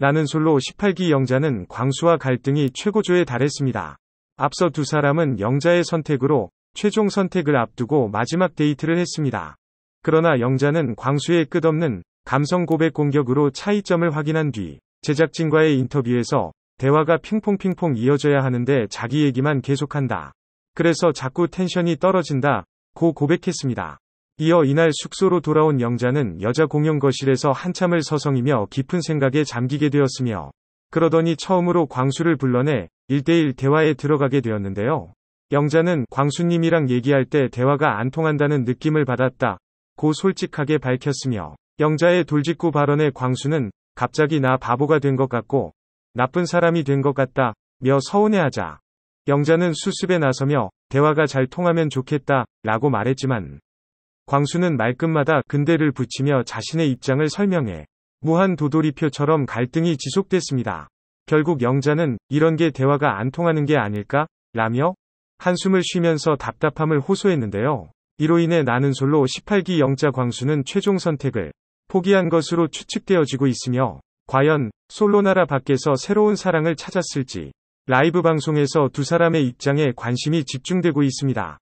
라는 솔로 18기 영자는 광수와 갈등이 최고조에 달했습니다. 앞서 두 사람은 영자의 선택으로 최종 선택을 앞두고 마지막 데이트를 했습니다. 그러나 영자는 광수의 끝없는 감성 고백 공격으로 차이점을 확인한 뒤 제작진과의 인터뷰에서 대화가 핑퐁핑퐁 이어져야 하는데 자기 얘기만 계속한다. 그래서 자꾸 텐션이 떨어진다. 고 고백했습니다. 이어 이날 숙소로 돌아온 영자는 여자 공용 거실에서 한참을 서성이며 깊은 생각에 잠기게 되었으며 그러더니 처음으로 광수를 불러내 1대1 대화에 들어가게 되었는데요. 영자는 광수님이랑 얘기할 때 대화가 안 통한다는 느낌을 받았다. 고 솔직하게 밝혔으며 영자의 돌직구 발언에 광수는 갑자기 나 바보가 된 것 같고 나쁜 사람이 된 것 같다. 며 서운해하자 영자는 수습에 나서며 대화가 잘 통하면 좋겠다. 라고 말했지만 광수는 말끝마다 근대를 붙이며 자신의 입장을 설명해 무한 도돌이표처럼 갈등이 지속됐습니다. 결국 영자는 이런 게 대화가 안 통하는 게 아닐까? 라며 한숨을 쉬면서 답답함을 호소했는데요. 이로 인해 나는 솔로 18기 영자 광수는 최종 선택을 포기한 것으로 추측되어지고 있으며 과연 솔로나라 밖에서 새로운 사랑을 찾았을지 라이브 방송에서 두 사람의 입장에 관심이 집중되고 있습니다.